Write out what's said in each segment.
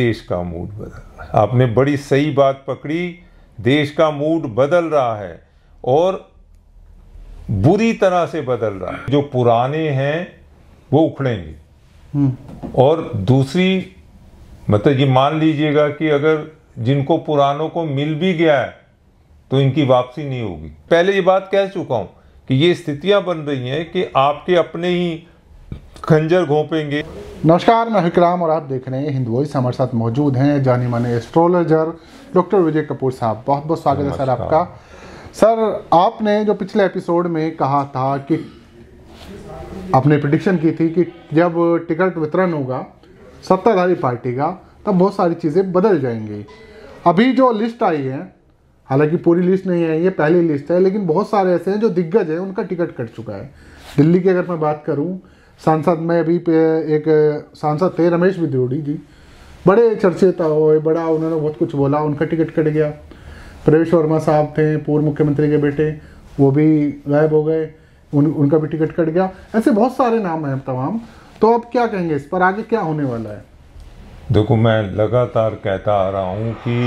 देश का मूड बदल आपने बड़ी सही बात पकड़ी देश का मूड बदल रहा है और बुरी तरह से बदल रहा है जो पुराने हैं वो उखड़ेंगे हम्म। और दूसरी मतलब ये मान लीजिएगा कि अगर जिनको पुरानों को मिल भी गया है तो इनकी वापसी नहीं होगी पहले ये बात कह चुका हूं कि ये स्थितियां बन रही हैं कि आपके अपने ही खंजर घोपेंगे नमस्कार मैं विक्राम और आप देख रहे हैं हिंद वॉइस हमारे साथ मौजूद हैं जाने माने एस्ट्रोलॉजर डॉक्टर विजय कपूर साहब बहुत बहुत स्वागत है सर आपका सर आपने जो पिछले एपिसोड में कहा था कि आपने प्रडिक्शन की थी कि जब टिकट वितरण होगा सत्ताधारी पार्टी का तब बहुत सारी चीज़ें बदल जाएंगी अभी जो लिस्ट आई है हालांकि पूरी लिस्ट नहीं आई है पहली लिस्ट है लेकिन बहुत सारे ऐसे हैं जो दिग्गज हैं उनका टिकट कट चुका है दिल्ली की अगर मैं बात करूं सांसद में अभी एक सांसद थे रमेश विद्रोड़ी जी बड़े चर्चित हुए बड़ा उन्होंने बहुत कुछ बोला उनका टिकट कट गया प्रवेश वर्मा साहब थे पूर्व मुख्यमंत्री के बेटे वो भी गायब हो गए उन उनका भी टिकट कट गया ऐसे बहुत सारे नाम हैं तमाम तो अब क्या कहेंगे इस पर आगे क्या होने वाला है देखो मैं लगातार कहता आ रहा हूँ कि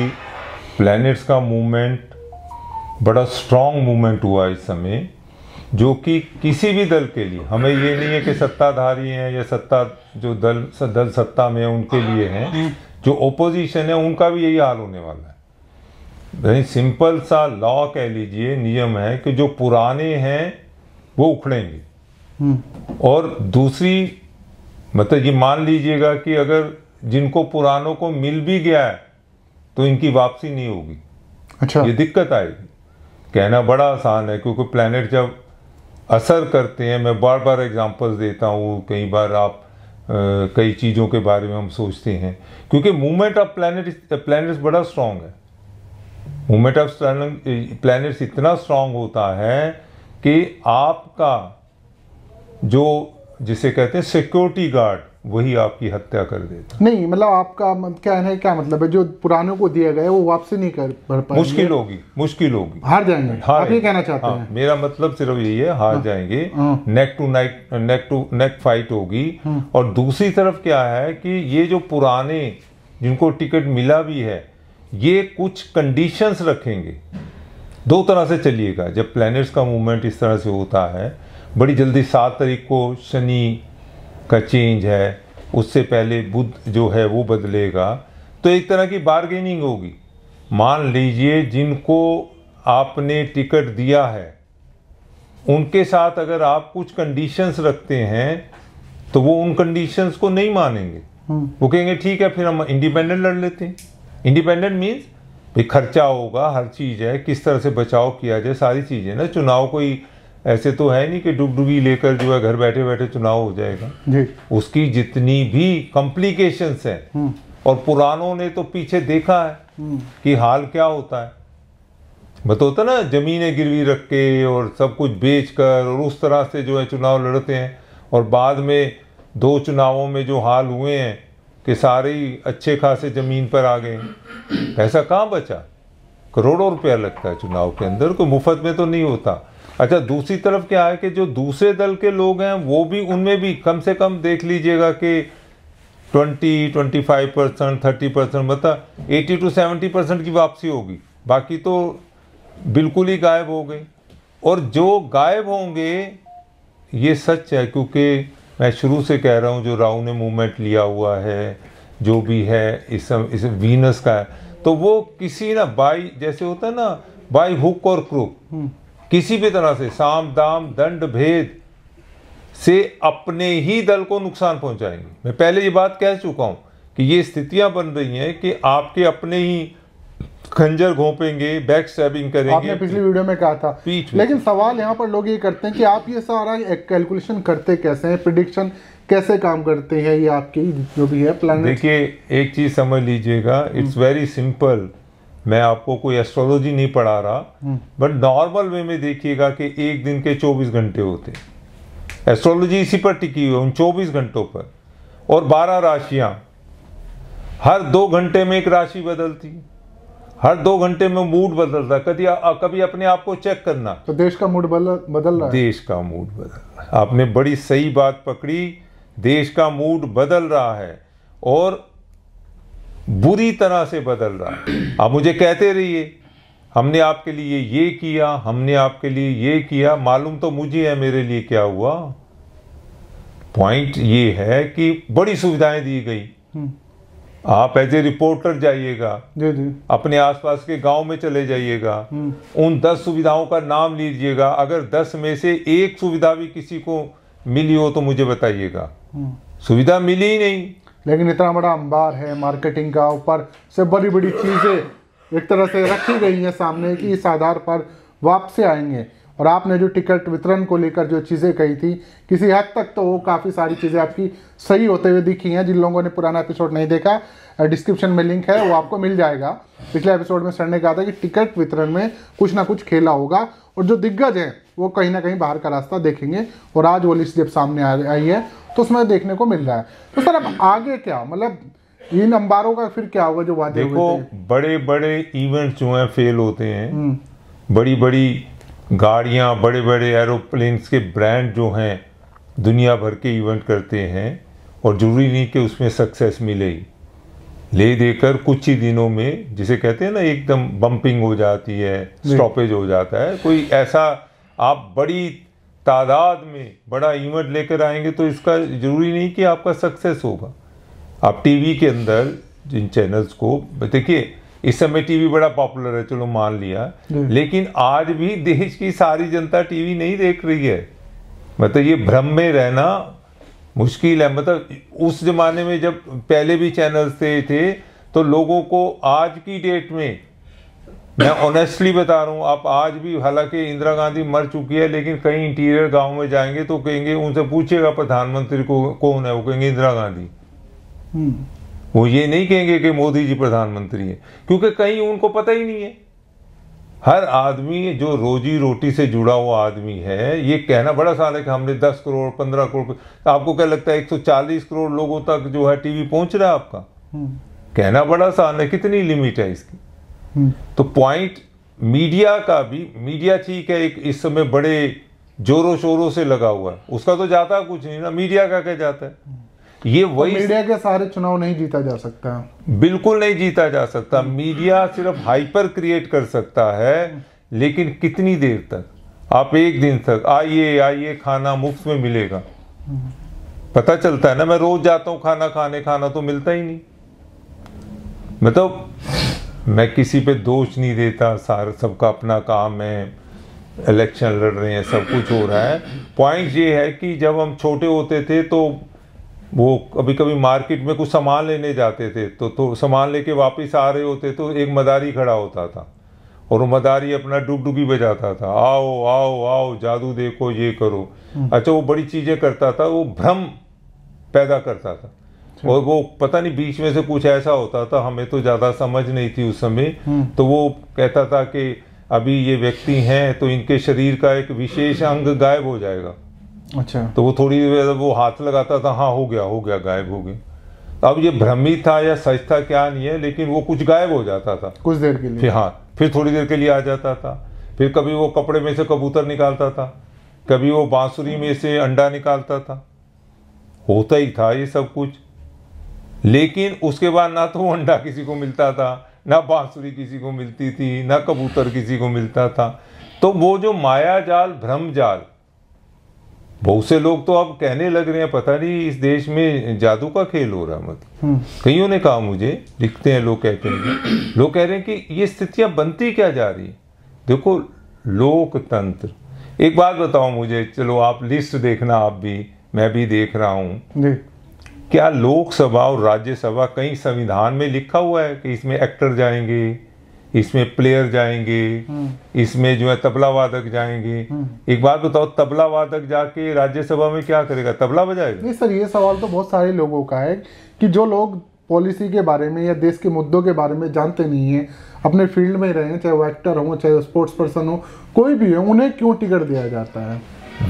प्लैनेट्स का मूवमेंट बड़ा स्ट्रॉन्ग मूवमेंट हुआ इस समय जो कि किसी भी दल के लिए हमें ये नहीं है कि सत्ताधारी हैं या सत्ता जो दल दल सत्ता में है उनके लिए हैं जो ओपोजिशन है उनका भी यही हाल होने वाला है यानी सिंपल सा लॉ कह लीजिए नियम है कि जो पुराने हैं वो उखड़ेंगे और दूसरी मतलब ये मान लीजिएगा कि अगर जिनको पुरानों को मिल भी गया है तो इनकी वापसी नहीं होगी अच्छा ये दिक्कत आएगी कहना बड़ा आसान है क्योंकि प्लेनेट जब असर करते हैं मैं बार बार एग्जांपल्स देता हूँ कई बार आप आ, कई चीज़ों के बारे में हम सोचते हैं क्योंकि मूवमेंट ऑफ प्लैनेट प्लानट्स बड़ा स्ट्रांग है मूवमेंट ऑफ प्लानट्स इतना स्ट्रांग होता है कि आपका जो जिसे कहते हैं सिक्योरिटी गार्ड वही आपकी हत्या कर देता नहीं मतलब आपका कहना है क्या मतलब है जो पुरानों को दिया गया वो वापसी नहीं कर मुश्किल होगी मुश्किल होगी हार जाएंगे हार आप ये कहना चाहते हाँ, हैं मेरा मतलब सिर्फ यही है हार हाँ, जाएंगे neck to neck neck to neck fight होगी हाँ। और दूसरी तरफ क्या है कि ये जो पुराने जिनको टिकट मिला भी है ये कुछ कंडीशंस रखेंगे दो तरह से चलिएगा जब प्लैनेट्स का मूवमेंट इस तरह से होता है बड़ी जल्दी सात तारीख को शनि का चेंज है उससे पहले बुद्ध जो है वो बदलेगा तो एक तरह की बारगेनिंग होगी मान लीजिए जिनको आपने टिकट दिया है उनके साथ अगर आप कुछ कंडीशंस रखते हैं तो वो उन कंडीशंस को नहीं मानेंगे हम्म। वो कहेंगे ठीक है फिर हम इंडिपेंडेंट लड़ लेते हैं इंडिपेंडेंट मीन्स भी खर्चा होगा हर चीज़ है किस तरह से बचाव किया जाए सारी चीज़ें ना चुनाव कोई ऐसे तो है नहीं कि डुबडुबी लेकर जो है घर बैठे बैठे चुनाव हो जाएगा जी उसकी जितनी भी कॉम्प्लिकेशंस हैं हम्म। और पुरानों ने तो पीछे देखा है हम्म। कि हाल क्या होता है बतोता मतलब ना ज़मीनें गिरवी रख के और सब कुछ बेच कर और उस तरह से जो है चुनाव लड़ते हैं और बाद में दो चुनावों में जो हाल हुए हैं कि सारे ही अच्छे खासे ज़मीन पर आ गए पैसा कहाँ बचा करोड़ों रुपया लगता है चुनाव के अंदर कोई मुफ्त में तो नहीं होता अच्छा दूसरी तरफ क्या है कि जो दूसरे दल के लोग हैं वो भी उनमें भी कम से कम देख लीजिएगा कि twenty twenty five percent thirty percent मतलब एटी टू सेवेंटी परसेंट की वापसी होगी बाकी तो बिल्कुल ही गायब हो गए और जो गायब होंगे ये सच है क्योंकि मैं शुरू से कह रहा हूँ जो राहु ने मूवमेंट लिया हुआ है जो भी है इस इस वीनस का है तो वो किसी ना बाई जैसे होता है ना बाई हुक और क्रुक हम्म। किसी भी तरह से साम दाम दंड भेद से अपने ही दल को नुकसान पहुंचाएंगे मैं पहले ये बात कह चुका हूं कि ये स्थितियां बन रही हैं कि आपके अपने ही खंजर घोपेंगे बैक स्टैबिंग करेंगे आपने पिछली वीडियो में कहा था पीठ लेकिन सवाल यहाँ पर लोग ये करते हैं कि आप ये सारा कैलकुलेशन करते कैसे हैं प्रिडिक्शन कैसे काम करते हैं ये आपकी जो भी है प्लान देखिए एक चीज समझ लीजिएगा इट्स वेरी सिंपल मैं आपको कोई एस्ट्रोलॉजी नहीं पढ़ा रहा बट नॉर्मल वे में देखिएगा कि एक दिन के 24 घंटे होते एस्ट्रोलॉजी इसी पर टिकी हुई है उन 24 घंटों पर और 12 राशियां हर दो घंटे में एक राशि बदलती हर दो घंटे में मूड बदलता कभी कभी अपने आप को चेक करना तो देश का मूड बदल बदल रहा है देश का मूड बदल रहा है आपने बड़ी सही बात पकड़ी देश का मूड बदल रहा है और बुरी तरह से बदल रहा है आप मुझे कहते रहिए हमने आपके लिए ये किया हमने आपके लिए ये किया मालूम तो मुझे है मेरे लिए क्या हुआ पॉइंट ये है कि बड़ी सुविधाएं दी गई हम्म। आप एज ए रिपोर्टर जाइएगा अपने आसपास के गांव में चले जाइएगा हम्म। उन दस सुविधाओं का नाम लीजिएगा अगर दस में से एक सुविधा भी किसी को मिली हो तो मुझे बताइएगा हम्म। सुविधा मिली ही नहीं लेकिन इतना बड़ा अंबार है मार्केटिंग का ऊपर से बड़ी बड़ी चीज़ें एक तरह से रखी गई हैं सामने कि इस आधार पर वापसी आएंगे और आपने जो टिकट वितरण को लेकर जो चीज़ें कही थी किसी हद तक तो वो काफ़ी सारी चीज़ें आपकी सही होते हुए दिखी हैं जिन लोगों ने पुराना एपिसोड नहीं देखा डिस्क्रिप्शन में लिंक है वो आपको मिल जाएगा पिछले एपिसोड में सर ने कहा था कि टिकट वितरण में कुछ ना कुछ खेला होगा और जो दिग्गज हैं वो कहीं ना कहीं बाहर का रास्ता देखेंगे और आज वो लिस्ट जब सामने आई है तो उसमें देखने को मिल रहा है तो सर अब आगे क्या मतलब इन अंबारों का फिर क्या होगा जो वादे देखो बड़े बड़े इवेंट जो हैं फेल होते हैं हम्म। बड़ी बड़ी गाड़ियां बड़े बड़े एरोप्लेन्स के ब्रांड जो हैं दुनिया भर के इवेंट करते हैं और जरूरी नहीं कि उसमें सक्सेस मिलेगी ले देकर कुछ ही दिनों में जिसे कहते हैं ना एकदम बम्पिंग हो जाती है स्टॉपेज हो जाता है कोई ऐसा आप बड़ी तादाद में बड़ा इवेंट लेकर आएंगे तो इसका ज़रूरी नहीं कि आपका सक्सेस होगा आप टीवी के अंदर जिन चैनल्स को देखिए इस समय टीवी बड़ा पॉपुलर है चलो मान लिया लेकिन आज भी देश की सारी जनता टीवी नहीं देख रही है मतलब ये भ्रम में रहना मुश्किल है मतलब उस जमाने में जब पहले भी चैनल्स थे थे तो लोगों को आज की डेट में मैं ऑनेस्टली बता रहा हूँ आप आज भी हालांकि इंदिरा गांधी मर चुकी है लेकिन कहीं इंटीरियर गांव में जाएंगे तो कहेंगे उनसे पूछेगा प्रधानमंत्री को कौन है वो कहेंगे इंदिरा गांधी हम्म। वो ये नहीं कहेंगे कि मोदी जी प्रधानमंत्री है क्योंकि कहीं उनको पता ही नहीं है हर आदमी जो रोजी रोटी से जुड़ा हुआ आदमी है ये कहना बड़ा साल है कि हमने 10 करोड़ 15 करोड़ आपको क्या लगता है 140 करोड़ लोगों तक जो है टीवी पहुंच रहा है आपका हम्म। कहना बड़ा साल है कितनी लिमिट है इसकी तो पॉइंट मीडिया का भी मीडिया ठीक है एक इस समय बड़े जोरों शोरों से लगा हुआ है उसका तो जाता कुछ नहीं ना मीडिया का क्या जाता है तो ये वही तो मीडिया के सारे चुनाव नहीं जीता जा सकता बिल्कुल नहीं जीता जा सकता मीडिया सिर्फ हाइपर क्रिएट कर सकता है लेकिन कितनी देर तक आप एक दिन तक आइए आइए खाना मुफ्त में मिलेगा पता चलता है ना मैं रोज जाता हूँ खाना खाने खाना तो मिलता ही नहीं मतलब मैं किसी पे दोष नहीं देता सारा सबका अपना काम है इलेक्शन लड़ रहे हैं सब कुछ हो रहा है पॉइंट ये है कि जब हम छोटे होते थे तो वो कभी कभी मार्केट में कुछ सामान लेने जाते थे तो तो सामान लेके वापस आ रहे होते तो एक मदारी खड़ा होता था और वो मदारी अपना डुब डुबी बजाता था आओ आओ आओ जादू देखो ये करो हम्म। अच्छा वो बड़ी चीज़ें करता था वो भ्रम पैदा करता था अच्छा। और वो पता नहीं बीच में से कुछ ऐसा होता था हमें तो ज़्यादा समझ नहीं थी उस समय हम्म। तो वो कहता था कि अभी ये व्यक्ति हैं तो इनके शरीर का एक विशेष अंग गायब हो जाएगा अच्छा तो वो थोड़ी देर वो हाथ लगाता था हाँ हो गया हो गया गायब हो गया अब ये भ्रमित था या सच था क्या नहीं है लेकिन वो कुछ गायब हो जाता था कुछ देर के लिए फिर हाँ फिर थोड़ी देर के लिए आ जाता था फिर कभी वो कपड़े में से कबूतर निकालता था कभी वो बांसुरी में से अंडा निकालता था होता ही था ये सब कुछ लेकिन उसके बाद ना तो अंडा किसी को मिलता था ना बांसुरी किसी को मिलती थी ना कबूतर किसी को मिलता था तो वो जो माया जाल भ्रम जाल बहुत से लोग तो अब कहने लग रहे हैं पता नहीं इस देश में जादू का खेल हो रहा मतलब कईयों ने कहा मुझे लिखते हैं लोग कहते हैं लोग कह रहे हैं कि ये स्थितियां बनती क्या जा रही देखो लोकतंत्र एक बात बताओ मुझे चलो आप लिस्ट देखना आप भी मैं भी देख रहा हूं क्या लोकसभा और राज्यसभा कहीं संविधान में लिखा हुआ है कि इसमें एक्टर जाएंगे इसमें प्लेयर जाएंगे हम्म। इसमें जो है तबला वादक जाएंगे हम्म। एक बात बताओ तबला वादक जाके राज्यसभा में क्या करेगा तबला बजाएगा नहीं सर ये सवाल तो बहुत सारे लोगों का है कि जो लोग पॉलिसी के बारे में या देश के मुद्दों के बारे में जानते नहीं है अपने फील्ड में रहें चाहे वो एक्टर हों चाहे स्पोर्ट्स पर्सन हो कोई भी हो उन्हें क्यों टिकट दिया जाता है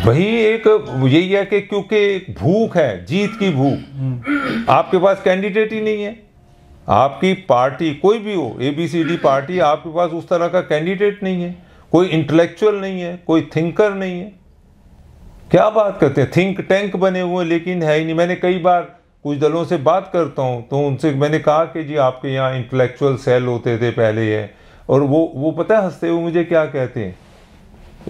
वही एक यही है कि क्योंकि भूख है जीत की भूख आपके पास कैंडिडेट ही नहीं है आपकी पार्टी कोई भी हो A B C D party आपके पास उस तरह का कैंडिडेट नहीं है कोई इंटेलेक्चुअल नहीं है कोई थिंकर नहीं है क्या बात करते हैं थिंक टैंक बने हुए लेकिन है ही नहीं मैंने कई बार कुछ दलों से बात करता हूं तो उनसे मैंने कहा कि जी आपके यहाँ इंटेलेक्चुअल सेल होते थे पहले है और वो वो पता है हंसते हुए मुझे क्या कहते हैं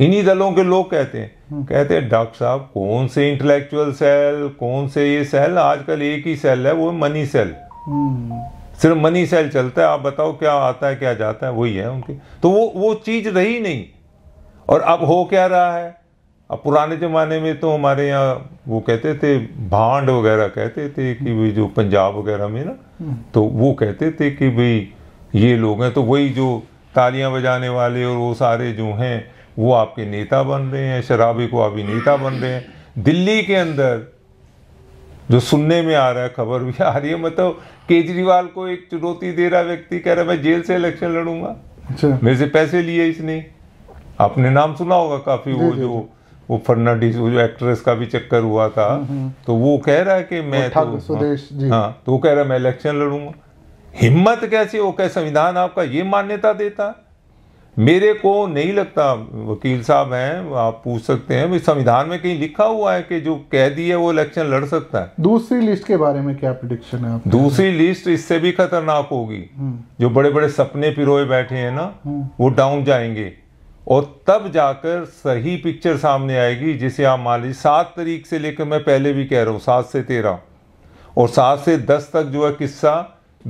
इन्हीं दलों के लोग कहते हैं कहते हैं डॉक्टर साहब कौन से इंटेलेक्चुअल सेल कौन से ये सेल आजकल एक ही सेल है वो मनी हम्म। सेल सिर्फ मनी सेल चलता है आप बताओ क्या आता है क्या जाता है वही है उनके तो वो वो चीज़ रही नहीं और अब हो क्या रहा है अब पुराने ज़माने में तो हमारे यहाँ वो कहते थे भांड वगैरह कहते थे कि भाई जो पंजाब वगैरह में ना हम्म। तो वो कहते थे कि भाई ये लोग हैं तो वही जो तालियां बजाने वाले और वो सारे जो हैं वो आपके नेता बन रहे हैं शराबी को अभी नेता बन रहे हैं दिल्ली के अंदर जो सुनने में आ रहा है खबर भी आ रही है मतलब केजरीवाल को एक चुनौती दे रहा व्यक्ति कह रहा मैं जेल से इलेक्शन लड़ूंगा अच्छा। मेरे से पैसे लिए इसने आपने नाम सुना होगा काफी वो जो वो फर्नाडिस वो जो एक्ट्रेस का भी चक्कर हुआ था हम्म, हम्म। तो वो कह रहा है कि मैं तो सुदेश हाँ, जी हाँ तो वो कह रहा है मैं इलेक्शन लड़ूंगा हिम्मत कैसे हो क्या संविधान आपका ये मान्यता देता है मेरे को नहीं लगता वकील साहब हैं आप पूछ सकते हैं संविधान में कहीं लिखा हुआ है कि जो कैदी है वो इलेक्शन लड़ सकता है दूसरी लिस्ट के बारे में क्या प्रडिक्शन है आपने? दूसरी लिस्ट इससे भी खतरनाक होगी हम्म। जो बड़े बड़े सपने पिरोए बैठे हैं ना हम्म। वो डाउन जाएंगे और तब जाकर सही पिक्चर सामने आएगी जिसे आप मान लीजिए सात तारीख से लेकर मैं पहले भी कह रहा हूँ सात से तेरह और सात से दस तक जो है किस्सा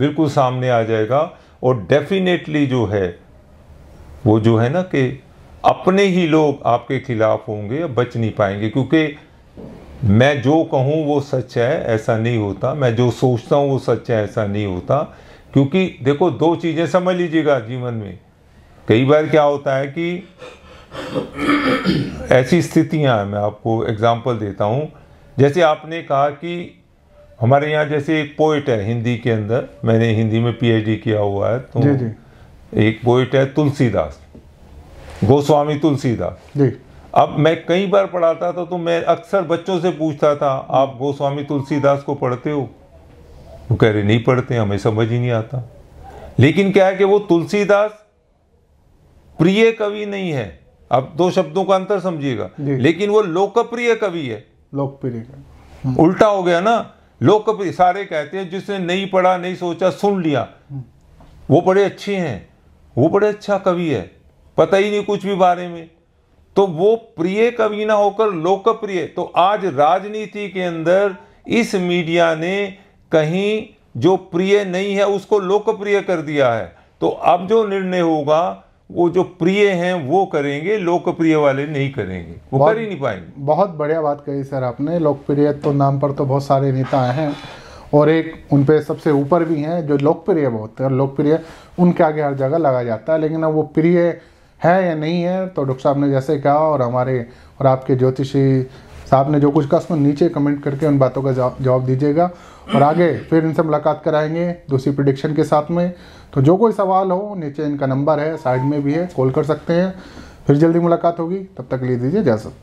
बिल्कुल सामने आ जाएगा और डेफिनेटली जो है वो जो है ना कि अपने ही लोग आपके खिलाफ होंगे या बच नहीं पाएंगे क्योंकि मैं जो कहूँ वो सच है ऐसा नहीं होता मैं जो सोचता हूँ वो सच है ऐसा नहीं होता क्योंकि देखो दो चीज़ें समझ लीजिएगा जीवन में कई बार क्या होता है कि ऐसी स्थितियाँ मैं आपको एग्जाम्पल देता हूँ जैसे आपने कहा कि हमारे यहाँ जैसे एक पोइट है हिंदी के अंदर मैंने हिंदी में पीएचडी किया हुआ है तो जी जी। एक पोइट है तुलसीदास गोस्वामी तुलसीदास अब मैं कई बार पढ़ाता था तो मैं अक्सर बच्चों से पूछता था आप गोस्वामी तुलसीदास को पढ़ते हो वो कह रहे नहीं पढ़ते हमें समझ ही नहीं आता लेकिन क्या है कि वो तुलसीदास प्रिय कवि नहीं है अब दो शब्दों का अंतर समझिएगा लेकिन वो लोकप्रिय कवि है लोकप्रिय हम्म। उल्टा हो गया ना लोकप्रिय सारे कहते हैं जिसने नहीं पढ़ा नहीं सोचा सुन लिया हम्म। वो बड़े अच्छे हैं वो बड़े अच्छा कवि है पता ही नहीं कुछ भी बारे में तो वो प्रिय कवि ना होकर लोकप्रिय तो आज राजनीति के अंदर इस मीडिया ने कहीं जो प्रिय नहीं है उसको लोकप्रिय कर दिया है तो अब जो निर्णय होगा वो जो प्रिय हैं वो करेंगे लोकप्रिय वाले नहीं करेंगे वो कर ही नहीं पाएंगे बहुत बढ़िया बात कही सर आपने लोकप्रिय तो नाम पर तो बहुत सारे नेता हैं और एक उन पर सबसे ऊपर भी हैं जो लोकप्रिय बहुत है लोकप्रिय उनके आगे हर जगह लगा जाता है लेकिन अब वो प्रिय है या नहीं है तो डॉक्टर साहब ने जैसे कहा और हमारे और आपके ज्योतिषी साहब ने जो कुछ कहा उसमें नीचे कमेंट करके उन बातों का जवाब दीजिएगा और आगे फिर इनसे मुलाकात कराएंगे दूसरी प्रडिक्शन के साथ में तो जो कोई सवाल हो नीचे इनका नंबर है साइड में भी है कॉल कर सकते हैं फिर जल्दी मुलाकात होगी तब तक ले दीजिए इजाज़त